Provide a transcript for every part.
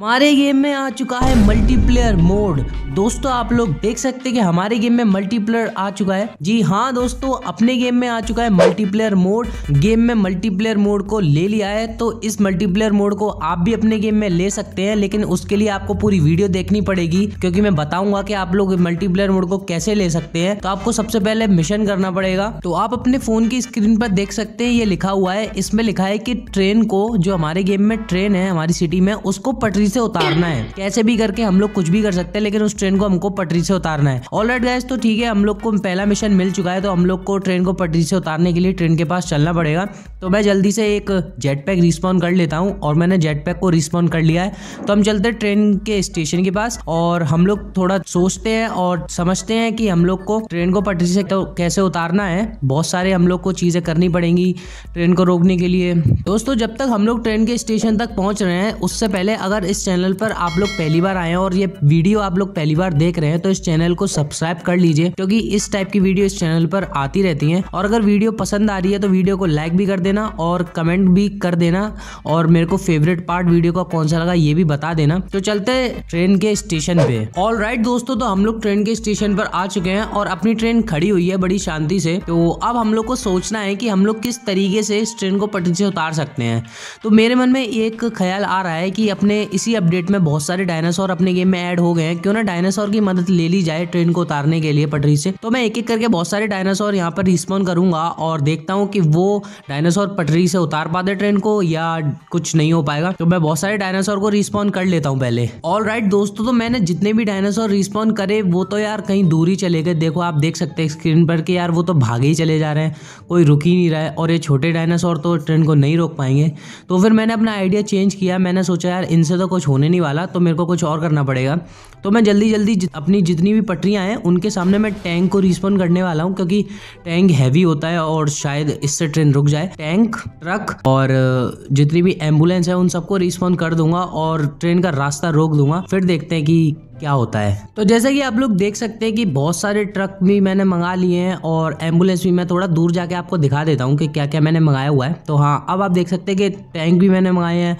हमारे गेम में आ चुका है मल्टीप्लेयर मोड दोस्तों आप लोग देख सकते हैं कि हमारे गेम में मल्टीप्लेयर आ चुका है जी हाँ दोस्तों अपने गेम में आ चुका है मल्टीप्लेयर मोड गेम में मल्टीप्लेयर मोड को ले लिया है तो इस मल्टीप्लेयर मोड को आप भी अपने गेम में ले सकते हैं लेकिन उसके लिए आपको पूरी वीडियो देखनी पड़ेगी क्योंकि मैं बताऊंगा की आप लोग मल्टीप्लेयर मोड को कैसे ले सकते हैं तो आपको सबसे पहले मिशन करना पड़ेगा तो आप अपने फोन की स्क्रीन पर देख सकते हैं ये लिखा हुआ है इसमें लिखा है की ट्रेन को जो हमारे गेम में ट्रेन है हमारी सिटी में उसको पटरी पटरी से उतारना है कैसे भी करके हम लोग कुछ भी कर सकते हैं लेकिन उस ट्रेन को हमको पटरी से उतारना है ऑल राइट गैस तो ठीक है हम लोग को पहला मिशन मिल चुका है तो हम लोग को ट्रेन को पटरी से उतारने के लिए ट्रेन के पास चलना पड़ेगा तो मैं जल्दी से एक जेट पैक रिस्पॉन्ड कर लेता हूँ और मैंने जेट पैक को रिस्पॉन्ड कर लिया है तो हम चलते हैं ट्रेन के स्टेशन के पास और हम लोग थोड़ा सोचते हैं और समझते हैं कि हम लोग को ट्रेन को पटरी से तो कैसे उतारना है बहुत सारे हम लोग को चीज़ें करनी पड़ेंगी ट्रेन को रोकने के लिए दोस्तों जब तक हम लोग ट्रेन के स्टेशन तक पहुँच रहे हैं उससे पहले अगर इस चैनल पर आप लोग पहली बार आए हैं और ये वीडियो आप लोग पहली बार देख रहे हैं तो इस चैनल को सब्सक्राइब कर लीजिए क्योंकि इस टाइप की वीडियो इस चैनल पर आती रहती है और अगर वीडियो पसंद आ रही है तो वीडियो को लाइक भी कर देना और कमेंट भी कर देना और मेरे को फेवरेट पार्ट वीडियो का कौन सा लगा ये भी बता देना तो चलते ट्रेन के स्टेशन पे ऑल राइट दोस्तों तो हम लोग ट्रेन के स्टेशन पर आ चुके हैं और अपनी ट्रेन खड़ी हुई है बड़ी शांति से तो अब हम लोग को सोचना है कि हम लोग किस तरीके से इस ट्रेन को पटरी से उतार सकते हैं तो मेरे मन में एक ख्याल आ रहा है कि अपने इस इसी अपडेट में बहुत सारे डायनासोर अपने गेम में ऐड हो गए हैं क्यों ना डायनासोर की मदद ले ली जाए ट्रेन को उतारने के लिए पटरी से तो मैं एक एक करके बहुत सारे डायनासोर यहाँ पर रिस्पॉन्ड करूंगा और देखता हूँ कि वो डायनासोर पटरी से उतार पाते ट्रेन को या कुछ नहीं हो पाएगा तो मैं बहुत सारे डायनासोर को रिस्पॉन्ड कर लेता हूँ पहले ऑल राइट दोस्तों तो मैंने जितने भी डायनासोर रिस्पॉन्ड करे वो तो यार कहीं दूर ही चले गए देखो आप देख सकते हैं स्क्रीन पर कि यार वो तो भागे ही चले जा रहे हैं कोई रुक ही नहीं रहा है और ये छोटे डायनासोर तो ट्रेन को नहीं रोक पाएंगे तो फिर मैंने अपना आइडिया चेंज किया मैंने सोचा यार इनसे तो कुछ होने नहीं वाला तो मेरे को कुछ और करना पड़ेगा तो मैं जल्दी जल्दी जित, अपनी जितनी भी पटरियाँ हैं उनके सामने मैं टैंक को रिस्पॉन्ड करने वाला हूँ क्योंकि टैंक हैवी होता है और शायद इससे ट्रेन रुक जाए टैंक ट्रक और जितनी भी एम्बुलेंस है उन सबको रिस्पॉन्ड कर दूंगा और ट्रेन का रास्ता रोक दूंगा फिर देखते हैं कि क्या होता है तो जैसे कि आप लोग देख सकते हैं कि बहुत सारे ट्रक भी मैंने मंगा लिए हैं और एम्बुलेंस भी मैं थोड़ा दूर जाके आपको दिखा देता हूँ कि क्या क्या मैंने मंगाया हुआ है तो हाँ अब आप देख सकते हैं कि टैंक भी मैंने मंगाए हैं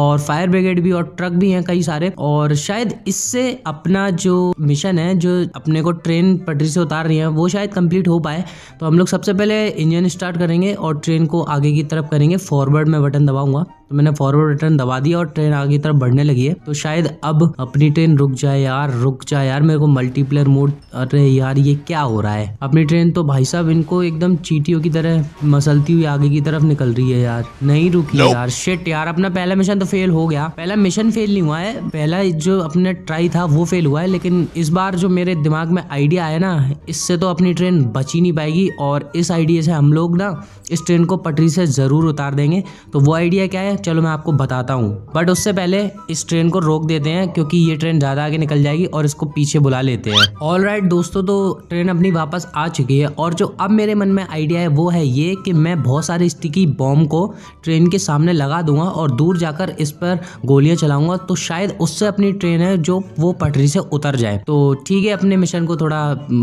और फायर ब्रिगेड भी और ट्रक भी हैं कई सारे और शायद इससे अपना जो मिशन है जो अपने को ट्रेन पटरी से उतार रही है वो शायद कम्प्लीट हो पाए तो हम लोग सबसे पहले इंजन स्टार्ट करेंगे और ट्रेन को आगे की तरफ करेंगे फॉरवर्ड में बटन दबाऊंगा तो मैंने फॉरवर्ड बटन दबा दिया और ट्रेन आगे की तरफ बढ़ने लगी है तो शायद अब अपनी ट्रेन रुक जाए यार रुक जाए यार मेरे को मल्टीप्लेयर मोड अरे यार ये क्या हो रहा है अपनी ट्रेन तो भाई साहब इनको एकदम चीटियों की तरह मसलती हुई आगे की तरफ निकल रही है यार नहीं रुकी no. यार शिट यार अपना पहला मिशन तो फेल हो गया पहला मिशन फेल नहीं हुआ है पहला जो अपने ट्राई था वो फेल हुआ है लेकिन इस बार जो मेरे दिमाग में आइडिया आया ना इससे तो अपनी ट्रेन बची नहीं पाएगी और इस आइडिया से हम लोग ना इस ट्रेन को पटरी से ज़रूर उतार देंगे तो वो आइडिया क्या है चलो मैं आपको बताता हूँ बट उससे पहले इस ट्रेन को रोक देते हैं क्योंकि ये ट्रेन ज़्यादा आगे निकल जाएगी और इसको पीछे बुला लेते हैं ऑल राइट दोस्तों तो ट्रेन अपनी वापस आ चुकी है और जो अब मेरे मन में आइडिया है वो है ये कि मैं बहुत सारे स्टिकी बॉम्ब को ट्रेन के सामने लगा दूंगा और दूर जाकर इस पर गोलियाँ चलाऊंगा तो शायद उससे अपनी ट्रेन है जो वो पटरी से उतर जाए तो ठीक है अपने मिशन को थोड़ा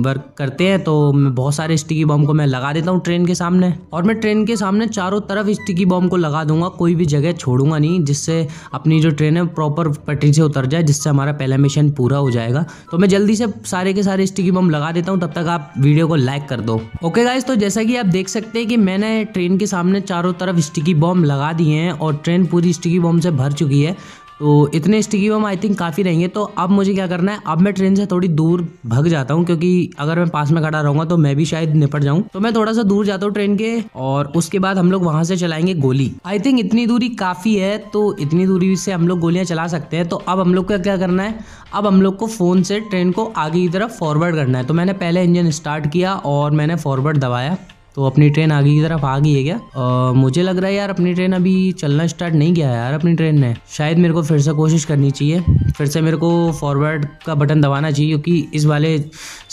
वर्क करते हैं तो मैं बहुत सारे स्टिकी बॉम्ब को मैं लगा देता हूँ ट्रेन के सामने और मैं ट्रेन के सामने चारों तरफ स्टिकी बॉम्ब को लगा दूंगा कोई भी जगह जगह छोड़ूंगा नहीं जिससे अपनी जो ट्रेन है प्रॉपर पटरी से उतर जाए जिससे हमारा पहला मिशन पूरा हो जाएगा तो मैं जल्दी से सारे के सारे स्टिकी बम लगा देता हूँ तब तक आप वीडियो को लाइक कर दो ओके गाइज तो जैसा कि आप देख सकते हैं कि मैंने ट्रेन के सामने चारों तरफ स्टिकी बॉम्ब लगा दिए हैं और ट्रेन पूरी स्टिकी बॉम्ब से भर चुकी है तो इतने स्टिकी वम आई थिंक काफ़ी रहेंगे तो अब मुझे क्या करना है अब मैं ट्रेन से थोड़ी दूर भाग जाता हूँ क्योंकि अगर मैं पास में खड़ा रहूँगा तो मैं भी शायद निपट जाऊँ तो मैं थोड़ा सा दूर जाता हूँ ट्रेन के और उसके बाद हम लोग वहाँ से चलाएंगे गोली आई थिंक इतनी दूरी काफ़ी है तो इतनी दूरी से हम लोग गोलियाँ चला सकते हैं तो अब हम लोग का क्या करना है अब हम लोग को फ़ोन से ट्रेन को आगे की तरफ फॉरवर्ड करना है तो मैंने पहले इंजन स्टार्ट किया और मैंने फॉरवर्ड दबाया तो अपनी ट्रेन आगे की तरफ आ गई है क्या आ, मुझे लग रहा है यार अपनी ट्रेन अभी चलना स्टार्ट नहीं किया है यार अपनी ट्रेन ने शायद मेरे को फिर से कोशिश करनी चाहिए फिर से मेरे को फॉरवर्ड का बटन दबाना चाहिए क्योंकि इस वाले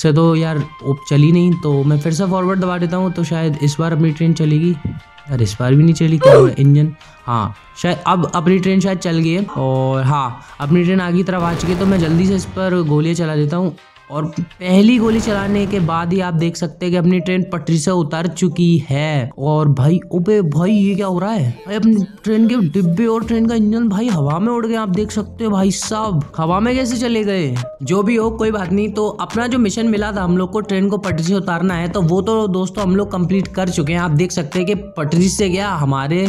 से तो यार चली नहीं तो मैं फिर से फॉरवर्ड दबा देता हूँ तो शायद इस बार अपनी ट्रेन चलेगी यार इस बार भी नहीं चली क्या हुआ इंजन हाँ शायद अब अपनी ट्रेन शायद चल गई है और हाँ अपनी ट्रेन आगे की तरफ आ चुकी है तो मैं जल्दी से इस पर गोलियाँ चला देता हूँ और पहली गोली चलाने के बाद ही आप देख सकते हैं कि अपनी ट्रेन पटरी से उतर चुकी है और भाई ओबे भाई ये क्या हो रहा है भाई अपनी ट्रेन के डिब्बे और ट्रेन का इंजन भाई हवा में उड़ गए आप देख सकते हो भाई साहब हवा में कैसे चले गए जो भी हो कोई बात नहीं तो अपना जो मिशन मिला था हम लोग को ट्रेन को पटरी से उतारना है तो वो तो दोस्तों हम लोग कम्प्लीट कर चुके हैं आप देख सकते हैं कि पटरी से गया हमारे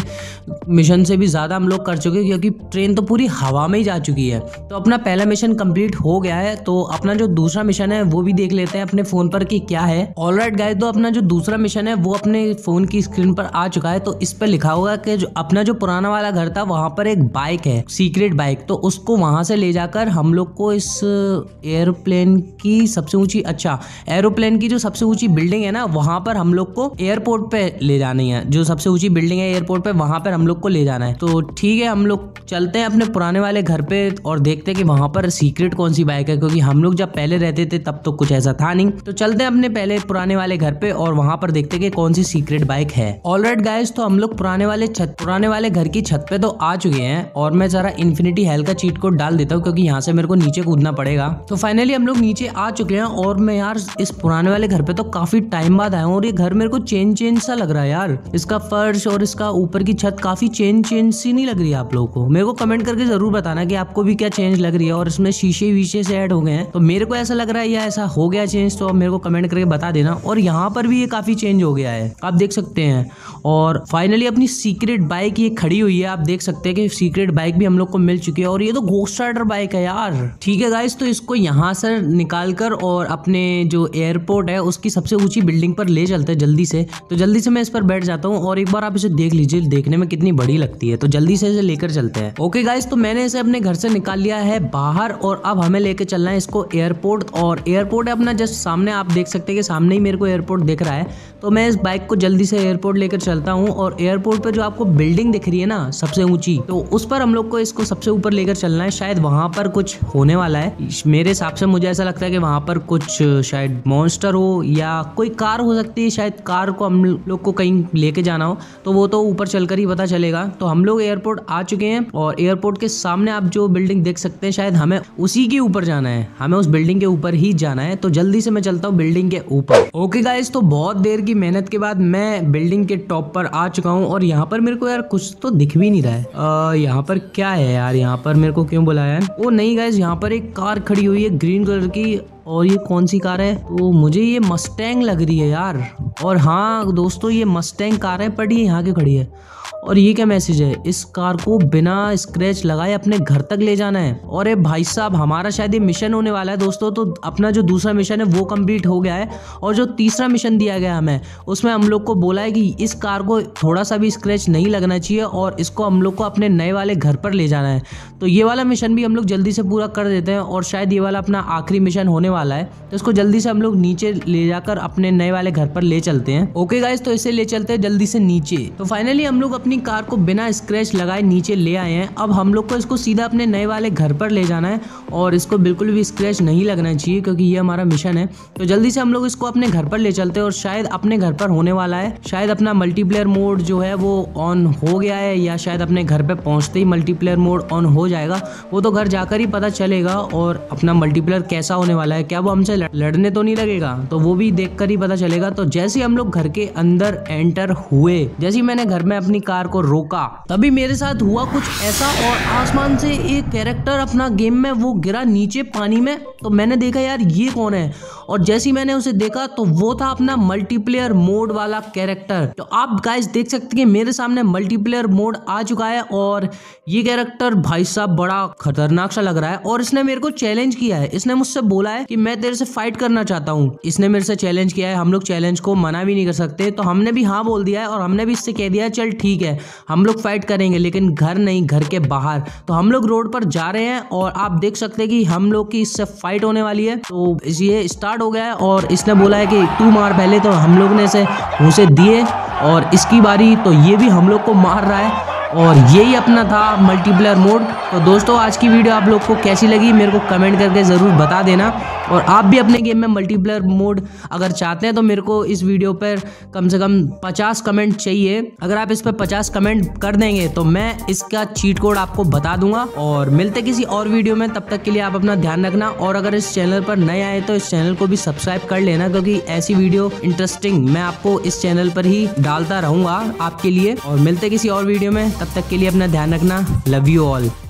मिशन से भी ज़्यादा हम लोग कर चुके हैं क्योंकि ट्रेन तो पूरी हवा में ही जा चुकी है तो अपना पहला मिशन कम्प्लीट हो गया है तो अपना जो दूसरा मिशन है वो भी देख लेते हैं अपने फोन पर कि क्या है ऑल राइट गाइज तो अपना जो दूसरा मिशन है वो अपने फोन की स्क्रीन पर आ चुका है तो इस पर लिखा होगा कि जो अपना जो पुराना वाला घर था वहां पर एक बाइक है सीक्रेट बाइक तो उसको वहां से ले जाकर हम लोग को इस एयरप्लेन की सबसे ऊंची अच्छा एरोप्लेन की जो सबसे ऊंची बिल्डिंग है ना वहां पर हम लोग को एयरपोर्ट पे ले जानी है जो सबसे ऊंची बिल्डिंग है एयरपोर्ट पे वहां पर हम लोग को ले जाना है तो ठीक है हम लोग चलते हैं अपने पुराने वाले घर पे और देखते हैं कि वहां पर सीक्रेट कौन सी बाइक है क्योंकि हम लोग जब पहले रहते रहते थे तब तो कुछ ऐसा था नहीं तो चलते हैं अपने पहले पुराने वाले घर पे और वहाँ पर देखते हैं कि कौन सी सीक्रेट बाइक है ऑल राइट गाइज तो हम लोग पुराने वाले छत पुराने वाले घर की छत पे तो आ चुके हैं और मैं जरा इन्फिनिटी हेल का चीट कोड डाल देता हूँ क्योंकि यहाँ से मेरे को नीचे कूदना पड़ेगा तो फाइनली हम लोग नीचे आ चुके हैं और मैं यार इस पुराने वाले घर पे तो काफी टाइम बाद आया हूँ और ये घर मेरे को चेंज चेंज सा लग रहा है यार इसका फर्श और इसका ऊपर की छत काफी चेंज चेंज सी नहीं लग रही आप लोगों को मेरे को कमेंट करके जरूर बताना की आपको भी क्या चेंज लग रही है और इसमें शीशे वीशे से ऐड हो गए हैं तो मेरे को ऐसा लग रहा है या ऐसा हो गया चेंज तो आप मेरे को कमेंट करके बता देना और यहाँ पर भी ये काफ़ी चेंज हो गया है आप देख सकते हैं और फाइनली अपनी सीक्रेट बाइक ये खड़ी हुई है आप देख सकते हैं कि सीक्रेट बाइक भी हम लोग को मिल चुकी है और ये तो घोस्ट राइडर बाइक है यार ठीक है गाइस तो इसको यहाँ से निकाल कर और अपने जो एयरपोर्ट है उसकी सबसे ऊंची बिल्डिंग पर ले चलते हैं जल्दी से तो जल्दी से मैं इस पर बैठ जाता हूँ और एक बार आप इसे देख लीजिए देखने में कितनी बड़ी लगती है तो जल्दी से इसे लेकर चलते हैं ओके गाइस तो मैंने इसे अपने घर से निकाल लिया है बाहर और अब हमें लेकर चलना है इसको एयरपोर्ट और एयरपोर्ट है अपना जस्ट सामने आप देख सकते हैं कि सामने ही मेरे को एयरपोर्ट दिख रहा है तो मैं इस बाइक को जल्दी से एयरपोर्ट लेकर चलता हूँ और एयरपोर्ट पर जो आपको बिल्डिंग दिख रही है ना सबसे ऊंची तो उस पर हम लोग को इसको सबसे ऊपर लेकर चलना है शायद वहाँ पर कुछ होने वाला है मेरे हिसाब से मुझे ऐसा लगता है कि वहाँ पर कुछ शायद मॉन्स्टर हो या कोई कार हो सकती है शायद कार को हम लोग को कहीं लेके जाना हो तो वो तो ऊपर चलकर ही पता चलेगा तो हम लोग एयरपोर्ट आ चुके हैं और एयरपोर्ट के सामने आप जो बिल्डिंग देख सकते हैं शायद हमें उसी के ऊपर जाना है हमें उस बिल्डिंग के ऊपर ऊपर ही जाना है तो जल्दी से मैं चलता हूँ बिल्डिंग के ऊपर ओके गाइज तो बहुत देर की मेहनत के बाद मैं बिल्डिंग के टॉप पर आ चुका हूँ और यहाँ पर मेरे को यार कुछ तो दिख भी नहीं रहा है यहाँ पर क्या है यार यहाँ पर मेरे को क्यों बुलाया है वो नहीं गाइज यहाँ पर एक कार खड़ी हुई है ग्रीन कलर की और ये कौन सी कार है तो मुझे ये मस्टैंग लग रही है यार और हाँ दोस्तों ये मस्टैंग कार है पर ये यहाँ के खड़ी है और ये क्या मैसेज है इस कार को बिना स्क्रैच लगाए अपने घर तक ले जाना है और ये भाई साहब हमारा शायद ये मिशन होने वाला है दोस्तों तो अपना जो दूसरा मिशन है वो कंप्लीट हो गया है और जो तीसरा मिशन दिया गया हमें उसमें हम लोग को बोला है कि इस कार को थोड़ा सा भी स्क्रैच नहीं लगना चाहिए और इसको हम लोग को अपने नए वाले घर पर ले जाना है तो ये वाला मिशन भी हम लोग जल्दी से पूरा कर देते हैं और शायद ये वाला अपना आखिरी मिशन होने वाला है तो इसको जल्दी से हम लोग नीचे ले जाकर अपने नए वाले घर पर ले चलते हैं ओके गाइज तो इसे ले चलते हैं जल्दी से नीचे तो फाइनली हम लोग अपनी कार को बिना स्क्रैच लगाए नीचे ले आए हैं अब हम लोग को इसको सीधा अपने नए वाले घर पर ले जाना है और इसको बिल्कुल भी स्क्रैच नहीं लगना चाहिए क्योंकि ये हमारा मिशन है तो जल्दी से हम लोग इसको अपने घर पर ले चलते हैं और शायद अपने घर पर होने वाला है शायद अपना मल्टीप्लेयर मोड जो है वो ऑन हो गया है या शायद अपने घर पर पहुँचते ही मल्टीप्लेयर मोड ऑन हो जाएगा वो तो घर जाकर ही पता चलेगा और अपना मल्टीप्लेयर कैसा होने वाला है क्या वो हमसे लड़ने तो नहीं लगेगा तो वो भी देख कर ही पता चलेगा तो जैसे हम लोग घर के अंदर एंटर हुए जैसे मैंने घर में अपनी कार को रोका तभी मेरे साथ हुआ कुछ ऐसा और आसमान से एक कैरेक्टर अपना गेम में वो गिरा नीचे पानी में तो मैंने देखा यार ये कौन है और जैसे मैंने उसे देखा तो वो था अपना मल्टीप्लेयर मोड वाला कैरेक्टर तो आप गाइस देख सकते हैं मेरे सामने मल्टीप्लेयर मोड आ चुका है और ये कैरेक्टर भाई साहब बड़ा खतरनाक सा लग रहा है और इसने मेरे को चैलेंज किया है इसने मुझसे बोला है कि कि मैं तेरे से फाइट करना चाहता हूँ इसने मेरे से चैलेंज किया है हम लोग चैलेंज को मना भी नहीं कर सकते तो हमने भी हाँ बोल दिया है और हमने भी इससे कह दिया है चल ठीक है हम लोग फाइट करेंगे लेकिन घर नहीं घर के बाहर तो हम लोग रोड पर जा रहे हैं और आप देख सकते हैं कि हम लोग की इससे फाइट होने वाली है तो ये स्टार्ट हो गया है और इसने बोला है कि तू मार पहले तो हम लोग ने इसे घूसे दिए और इसकी बारी तो ये भी हम लोग को मार रहा है और यही अपना था मल्टीप्लेयर मोड तो दोस्तों आज की वीडियो आप लोग को कैसी लगी मेरे को कमेंट करके ज़रूर बता देना और आप भी अपने गेम में मल्टीप्लेयर मोड अगर चाहते हैं तो मेरे को इस वीडियो पर कम से कम 50 कमेंट चाहिए अगर आप इस पर 50 कमेंट कर देंगे तो मैं इसका चीट कोड आपको बता दूंगा और मिलते किसी और वीडियो में तब तक के लिए आप अपना ध्यान रखना और अगर इस चैनल पर नए आए तो इस चैनल को भी सब्सक्राइब कर लेना क्योंकि ऐसी वीडियो इंटरेस्टिंग मैं आपको इस चैनल पर ही डालता रहूंगा आपके लिए और मिलते किसी और वीडियो में तब तक के लिए अपना ध्यान रखना लव यू ऑल